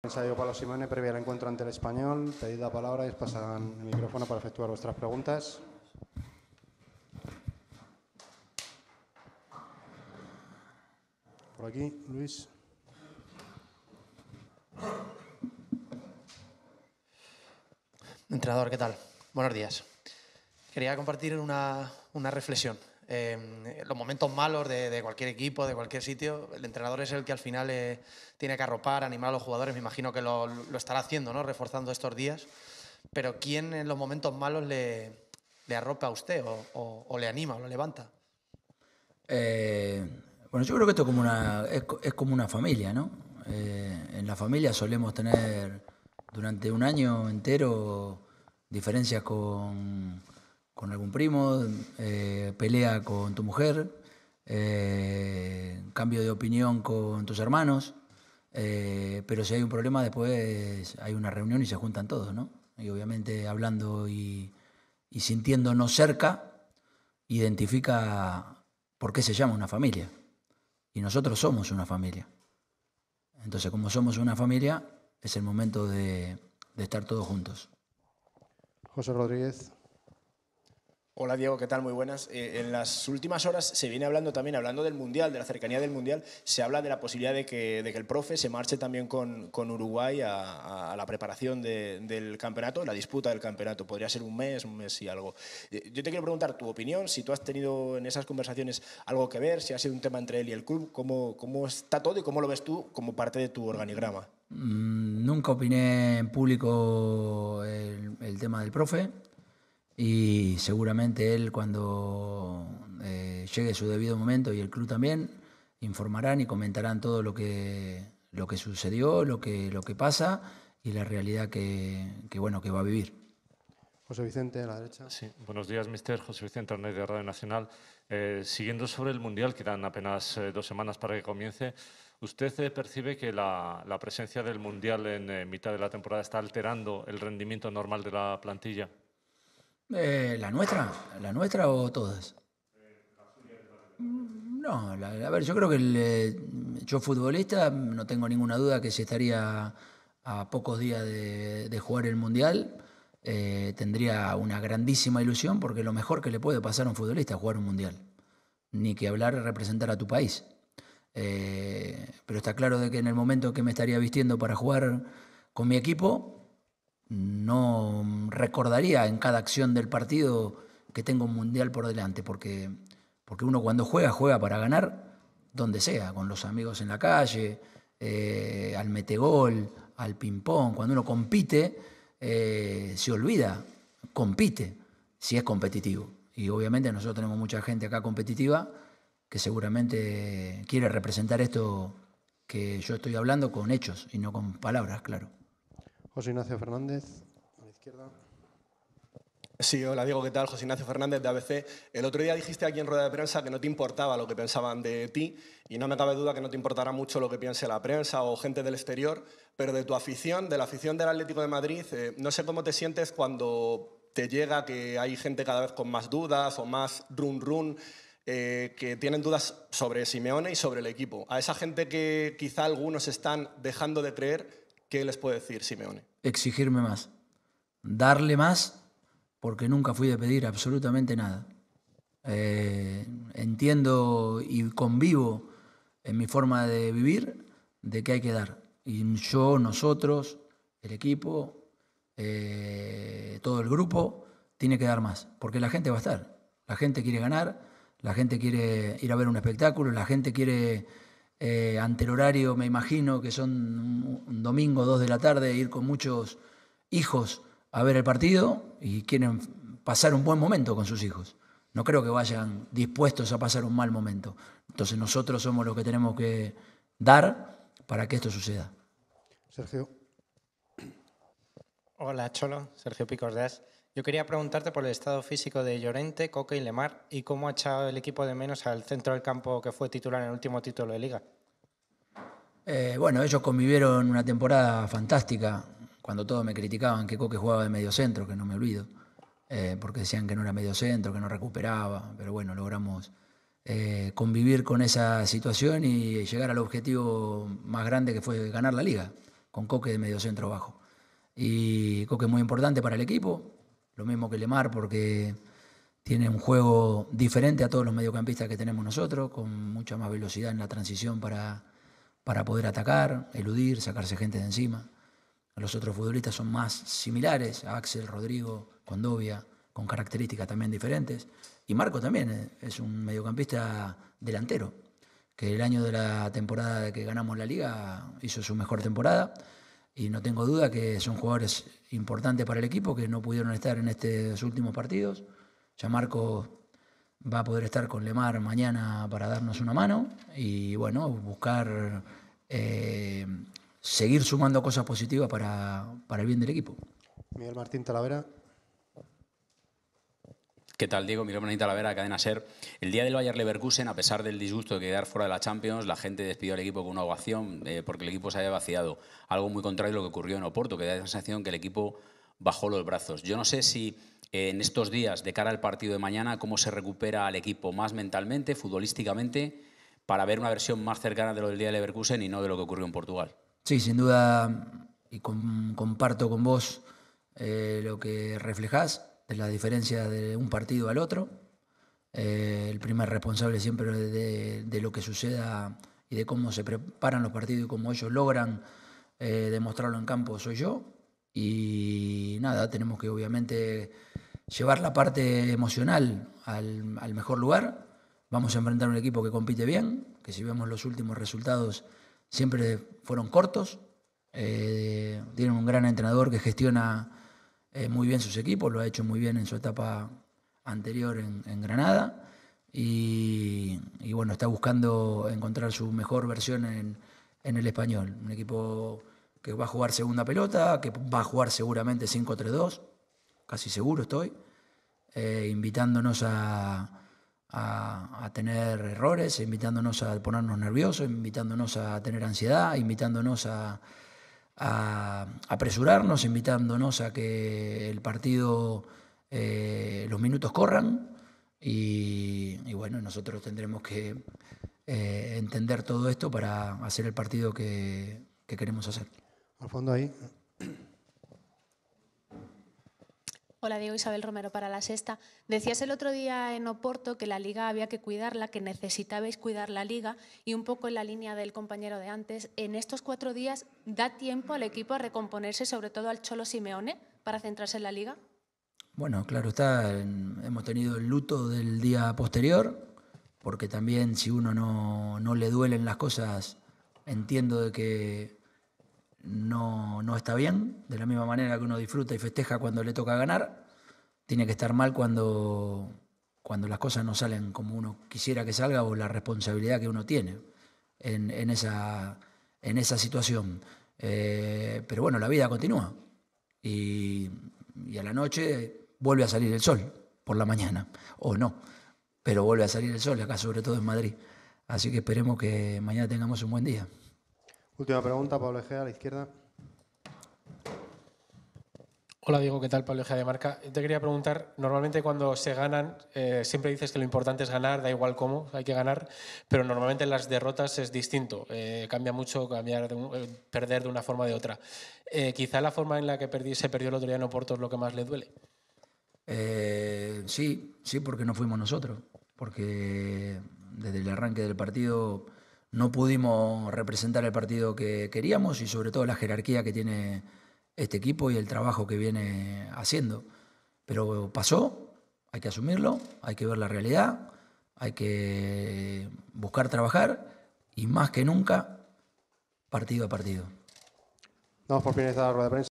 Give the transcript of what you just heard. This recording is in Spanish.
Ensayo Pablo Simone, previa al encuentro ante el español. Pedid la palabra y os pasarán el micrófono para efectuar vuestras preguntas. Por aquí, Luis. Entrenador, ¿qué tal? Buenos días. Quería compartir una reflexión. Em, los momentos malos de, cualquier equipo, de cualquier sitio. El entrenador es el que al final eh, tiene que arropar, animar a los jugadores. Me imagino que lo, estará haciendo, ¿no? reforzando estos días. Pero ¿quién en los momentos malos le, arropa a usted o, le anima o lo levanta? Eh, bueno, yo creo que esto es como una, como una familia, ¿no? Eh, en la familia solemos tener durante un año entero diferencias con, con algún primo, eh, pelea con tu mujer, eh, cambio de opinión con tus hermanos, eh, pero si hay un problema después hay una reunión y se juntan todos, ¿no? Y obviamente hablando y, sintiéndonos cerca, identifica por qué se llama una familia. Y nosotros somos una familia. Entonces, como somos una familia, es el momento de estar todos juntos. José Rodríguez. Hola Diego, ¿qué tal? Muy buenas. Eh, en las últimas horas se viene hablando también, hablando del Mundial, de la cercanía del Mundial, se habla de la posibilidad de que, el profe se marche también con, Uruguay a, la preparación del campeonato, la disputa del campeonato. Podría ser un mes, un mes y algo. Eh, yo te quiero preguntar tu opinión, si tú has tenido en esas conversaciones algo que ver, si ha sido un tema entre él y el club, cómo, cómo está todo y cómo lo ves tú como parte de tu organigrama. Mm, nunca opiné en público el, el tema del profe y seguramente él cuando eh, llegue su debido momento y el club también informarán y comentarán todo lo que, lo que sucedió, lo que, lo que pasa y la realidad que, bueno, que va a vivir. José Vicente, a la derecha. Sí, buenos días, mister José Vicente Arnés de Radio Nacional. Eh, siguiendo sobre el Mundial, quedan apenas eh, dos semanas para que comience. ¿Usted percibe que la, presencia del Mundial en mitad de la temporada está alterando el rendimiento normal de la plantilla? Eh, ¿La nuestra? ¿La nuestra o todas? No, a ver, yo creo que eh, yo futbolista no tengo ninguna duda que si estaría a pocos días de, jugar el Mundial, eh, tendría una grandísima ilusión porque lo mejor que le puede pasar a un futbolista es jugar un Mundial. Ni que hablar representar a tu país. pero está claro de que en el momento que me estaría vistiendo para jugar con mi equipo, no recordaría en cada acción del partido que tengo un mundial por delante, porque, porque uno cuando juega, juega para ganar donde sea, con los amigos en la calle, eh, al metegol, al ping-pong. Cuando uno compite, eh, se olvida, compite, si es competitivo. Y obviamente nosotros tenemos mucha gente acá competitiva que seguramente quiere representar esto que yo estoy hablando con hechos y no con palabras, claro. José Ignacio Fernández, a la izquierda. Sí, hola Diego, ¿qué tal? José Ignacio Fernández de ABC. El otro día dijiste aquí en rueda de prensa que no te importaba lo que pensaban de ti y no me cabe duda que no te importará mucho lo que piense la prensa o gente del exterior, pero de tu afición, de la afición del Atlético de Madrid, eh, no sé cómo te sientes cuando te llega que hay gente cada vez con más dudas o más run run. Eh, que tienen dudas sobre Simeone y sobre el equipo. A esa gente que quizá algunos están dejando de creer, ¿Qué les puede decir Simeone? Exigirme más, darle más, porque nunca fui de pedir absolutamente nada. Eh, entiendo y convivo en mi forma de vivir de que hay que dar. Y yo, nosotros, el equipo, eh, todo el grupo, tiene que dar más, porque la gente va a estar. La gente quiere ganar, la gente quiere ir a ver un espectáculo, la gente quiere eh, ante el horario, me imagino que son un, domingo, dos de la tarde, ir con muchos hijos a ver el partido y quieren pasar un buen momento con sus hijos. No creo que vayan dispuestos a pasar un mal momento. Entonces nosotros somos los que tenemos que dar para que esto suceda. Sergio. Hola, Cholo. Sergio Picos Yo quería preguntarte por el estado físico de Llorente, Coca y Lemar y cómo ha echado el equipo de menos al centro del campo que fue titular en el último título de liga. Eh, bueno, ellos convivieron una temporada fantástica, cuando todos me criticaban que Coque jugaba de mediocentro, que no me olvido, eh, porque decían que no era medio centro, que no recuperaba, pero bueno, logramos eh, convivir con esa situación y llegar al objetivo más grande que fue ganar la liga, con Coque de mediocentro bajo. Y Coque es muy importante para el equipo, lo mismo que Lemar, porque tiene un juego diferente a todos los mediocampistas que tenemos nosotros, con mucha más velocidad en la transición para para poder atacar, eludir, sacarse gente de encima. Los otros futbolistas son más similares, a Axel, Rodrigo, Condovia, con características también diferentes. Y Marco también eh, es un mediocampista delantero, que el año de la temporada que ganamos la liga hizo su mejor temporada. Y no tengo duda que son jugadores importantes para el equipo que no pudieron estar en estos últimos partidos. Ya Marco va a poder estar con Lemar mañana para darnos una mano y bueno, buscar eh, seguir sumando cosas positivas para, para, el bien del equipo. Miguel Martín Talavera. ¿Qué tal, Diego? Miguel Martín Talavera, Cadena Ser. El día del Bayer Leverkusen, a pesar del disgusto de quedar fuera de la Champions, la gente despidió al equipo con una ovación eh, porque el equipo se había vaciado. Algo muy contrario a lo que ocurrió en Oporto, que da la sensación que el equipo bajó los brazos. Yo no sé si en estos días de cara al partido de mañana, cómo se recupera al equipo más mentalmente, futbolísticamente, para ver una versión más cercana de lo del día de Leverkusen y no de lo que ocurrió en Portugal. Sí, sin duda, y comparto con vos eh, lo que reflejás de la diferencia de un partido al otro. Eh, el primer responsable siempre de, lo que suceda y de cómo se preparan los partidos y cómo ellos logran eh, demostrarlo en campo soy yo. Y nada, tenemos que obviamente llevar la parte emocional al, mejor lugar. Vamos a enfrentar un equipo que compite bien, que si vemos los últimos resultados siempre fueron cortos. Eh, tienen un gran entrenador que gestiona eh, muy bien sus equipos, lo ha hecho muy bien en su etapa anterior en, Granada. Y, bueno, está buscando encontrar su mejor versión en, en, el español. Un equipo que va a jugar segunda pelota, que va a jugar seguramente 5-3-2, casi seguro estoy, eh, invitándonos a, tener errores, invitándonos a ponernos nerviosos, invitándonos a tener ansiedad, invitándonos a, apresurarnos, invitándonos a que el partido, eh, los minutos corran. Y, bueno, nosotros tendremos que eh, entender todo esto para hacer el partido que, que queremos hacer. Al fondo ahí. Hola, Diego Isabel Romero para La Sexta. Decías el otro día en Oporto que la liga había que cuidarla, que necesitabais cuidar la liga y un poco en la línea del compañero de antes, en estos cuatro días, ¿da tiempo al equipo a recomponerse, sobre todo al Cholo Simeone, para centrarse en la liga? Bueno, claro está, hemos tenido el luto del día posterior, porque también si uno no, no le duelen las cosas, entiendo de que no, no está bien, de la misma manera que uno disfruta y festeja cuando le toca ganar, tiene que estar mal cuando, cuando las cosas no salen como uno quisiera que salga o la responsabilidad que uno tiene en, en esa, en esa situación. Eh, pero bueno, la vida continúa y, y a la noche vuelve a salir el sol, por la mañana, o no, pero vuelve a salir el sol acá, sobre todo en Madrid. Así que esperemos que mañana tengamos un buen día. Última pregunta, Pablo Egea, a la izquierda. Hola Diego, ¿qué tal? Pablo Ejea de Marca. Te quería preguntar, normalmente cuando se ganan, eh, siempre dices que lo importante es ganar, da igual cómo, hay que ganar, pero normalmente en las derrotas es distinto, eh, cambia mucho cambiar eh, perder de una forma o de otra. quizá la forma en la que se perdió el otro día en Oporto es lo que más le duele. sí, sí, porque no fuimos nosotros, porque desde el arranque del partido no pudimos representar el partido que queríamos y sobre todo la jerarquía que tiene este equipo y el trabajo que viene haciendo. Pero pasó, hay que asumirlo, hay que ver la realidad, hay que buscar trabajar y más que nunca, partido a partido. Vamos por fin de prensa.